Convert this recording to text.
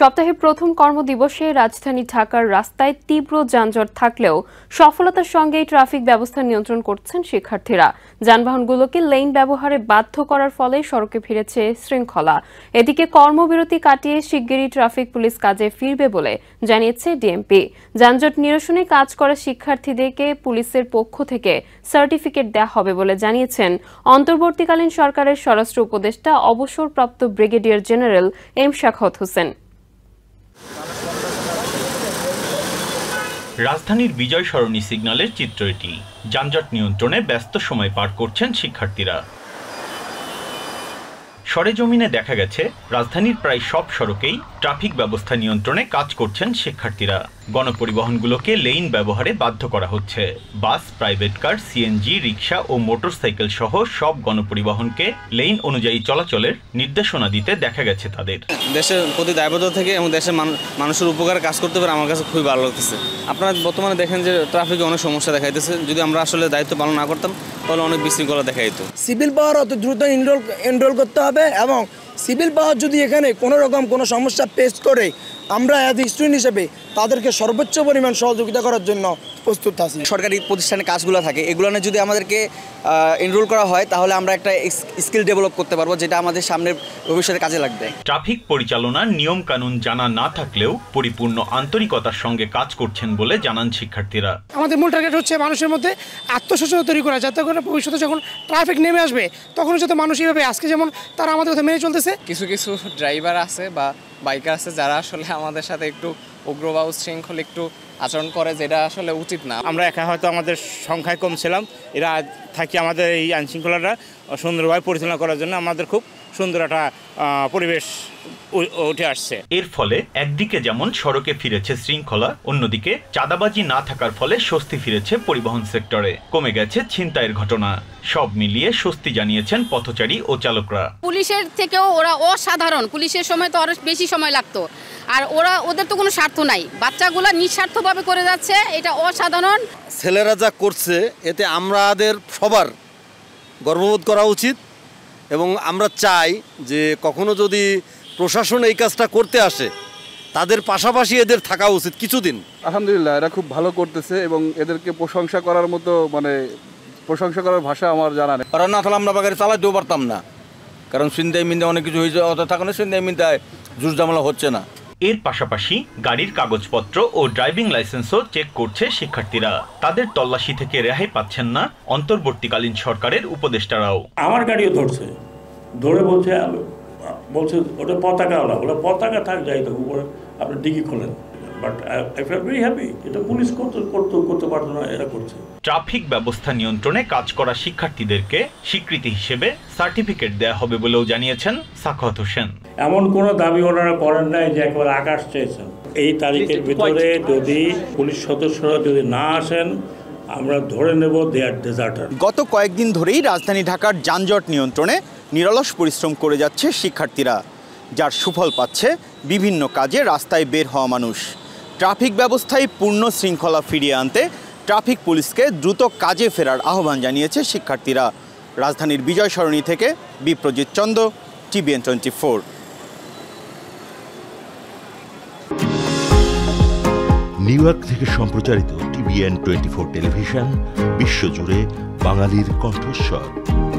সপ্তাহের প্রথম কর্মদিবসে রাজধানী ঢাকার রাস্তায় তীব্র যানজট থাকলেও সফলতার সঙ্গে ট্রাফিক ব্যবস্থা নিয়ন্ত্রণ করছেন শিক্ষার্থীরা যানবাহনগুলোকে লেন ব্যবহারে বাধ্য করার ফলে সড়কে ফিরেছে শৃঙ্খলা এদিকে কর্মবিরতি কাটিয়ে শিগগিরই ট্রাফিক পুলিশ কাজে ফিরবে বলে জানিয়েছে ডিএমপি যানজট নিরসনে কাজ করা শিক্ষার্থীদেরকে পুলিশের পক্ষ থেকে সার্টিফিকেট দেওয়া হবে বলে জানিয়েছেন অন্তর্বর্তীকালীন সরকারের স্বরাষ্ট্র উপদেষ্টা অবসরপ্রাপ্ত brigadier general M Sakhawat Hossain রাজধানীর বিজয় সরণী সিগন্যালের চিত্র এটি যানজট নিয়ন্ত্রণে ব্যস্ত সময় পার করছেন শিক্ষার্থীরা সরেজমিনে দেখা গেছে রাজধানীর প্রায় সব সড়কেই ট্রাফিক ব্যবস্থা নিয়ন্ত্রণে কাজ করছেন শিক্ষার্থীরা গণপরিবহনগুলোকে লেইন ব্যবহারে বাধ্য করা হচ্ছে bus private car CNG rickshaw ও মোটরসাইকেল সহ সব গণপরিবহনকে লেইন অনুযায়ী চলাচলের নির্দেশনা দিতে দেখা গেছে তাদের দেশের প্রতি দায়বদ্ধতা থেকে এবং দেশের মানুষের উপকারে কাজ করতে পারে আমার কাছে খুবই ভালো লাগতেছে আপনারা বর্তমানে দেখেন যে ট্রাফিকে অনেক সমস্যা দেখা দিতেছে যদি আমরা আসলে দায়িত্ব পালন না করতাম তাহলে অনেক বিশৃঙ্খলা দেখা যেত সিভিল পাওয়ার অত দ্রুত এনরোল করতে হবে এবং সিভিল পাওয়ার যদি এখানে কোনো রকম কোনো সমস্যা পেশ করে আমরা অ্যাজ স্টুডেন্ট হিসেবে তাদেরকে সর্বোচ্চ পরিমাণ সহযোগিতা করার জন্য প্রস্তুত আছি সরকারি প্রতিষ্ঠানে কাজগুলো থাকে এগুলো নিয়ে যদি আমাদেরকে এনরোল করা হয় তাহলে আমরা একটা স্কিল ডেভেলপ করতে পারবো যেটা আমাদের সামনে ভবিষ্যতে কাজে লাগবে ট্রাফিক পরিচালনার নিয়ম কানুন জানা না থাকলেও পরিপূর্ণ আন্তরিকতার সঙ্গে কাজ করছেন বলে জানান শিক্ষার্থীরা আমাদের মূল টার্গেট হচ্ছে মানুষের মধ্যে আত্মসচেতন তৈরি করা যাতে করে ভবিষ্যতে যখন ট্রাফিক নেমে আসবে তখন যাতে মানুষ এইভাবে আজকে যেমন তারা আমাদের কথা মেনে চলতেছে কিছু কিছু ড্রাইভার আছে বা বাইকার আছে যারা আসলে আমাদের সাথে একটু উগ্র বা উচ্ছৃঙ্খল একটু আচরণ করে যেটা আসলে উচিত না আমরা একা হয়তো আমাদের সংখ্যায় কম ছিলাম এরা থাকি আমাদের এই আইনশৃঙ্খলাটা সুন্দরভাবে পরিচালনা করার জন্য আমাদের খুব সুন্দর একটা পরিবেশ উঠে আসছে এর ফলে একদিকে যেমন সড়কে ফিরেছে শৃঙ্খলা অন্যদিকে চাঁদাবাজি না থাকার ফলে স্বস্তি ফিরেছে পরিবহন সেক্টরে কমে গেছে ছিনতাইয়ের ঘটনা সব মিলিয়ে স্বস্তি জানিয়েছেন পথচারী ও চালকরা পুলিশের থেকেও ওরা অসাধারণ পুলিশের সময় তো আরও বেশি সময় লাগতো আর ওরা ওদের তো কোনো স্বার্থ নাই বাচ্চাগুলো নিঃস্বার্থভাবে করে যাচ্ছে এটা অসাধারণ ছেলেরা যা করছে এতে আমাদের সবার গর্ববোধ করা উচিত এবং আমরা চাই যে কখনো যদি প্রশাসন এই কাজটা করতে আসে তাদের পাশাপাশি এদের থাকা উচিত কিছুদিন আলহামদুলিল্লাহ এরা খুব ভালো করতেছে এবং এদেরকে প্রশংসা করার মতো মানে প্রশংসা করার ভাষা আমার জানা নেই কারণ না তাহলে আমরা বাগারে চালাইতেও পারতাম না কারণ সিন্দাই মিন্দা অনেক কিছু হয়েছে অত থাকলে সিন্দাই মিন্দায় জুস জামলা হচ্ছে না এর পাশাপাশি গাড়ির কাগজপত্র ও ড্রাইভিং লাইসেন্সও চেক করছে শিক্ষার্থীরা তাদের তল্লাশি থেকে রেহাই পাচ্ছেন না অন্তর্বর্তীকালীন সরকারের উপদেষ্টারাও আমার গাড়িও ধরছে ধরে বলছে বলছে ওটা ওলা ওটা পতাকা থাক যাই তো উপরে আপনি ডিগি খোলেন but I feel very happy এটা পুলিশ করতে করতে করতে পারতো না এরা করছে ট্রাফিক ব্যবস্থা নিয়ন্ত্রণে কাজ করা শিক্ষার্থীদেরকে স্বীকৃতি হিসেবে সার্টিফিকেট দেওয়া হবে বলেও জানিয়েছেন সাখাত হোসেন এমন কোনো দাবি ওনারা করেন নাই যে একবার আকাশ চেয়েছেন এই তারিখের ভিতরে যদি পুলিশ সদস্যরা যদি না আসেন আমরা ধরে নেব দেয়ার ডেজার্টার গত কয়েকদিন ধরেই রাজধানী ঢাকার যানজট নিয়ন্ত্রণে নিরলস পরিশ্রম করে যাচ্ছে শিক্ষার্থীরা যার সুফল পাচ্ছে বিভিন্ন কাজে রাস্তায় বের হওয়া মানুষ ট্রাফিক ব্যবস্থায় পূর্ণ শৃঙ্খলা ফিরিয়ে আনতে ট্রাফিক পুলিশকে দ্রুত কাজে ফেরার আহ্বান জানিয়েছে শিক্ষার্থীরা রাজধানীর বিজয় সরণী থেকে Biprojit Chandra TBN twenty four New York থেকে সম্প্রচারিত টিভিএন টোয়েন্টি ফোর টেলিভিশন বিশ্বজুড়ে বাঙালির কণ্ঠস্বর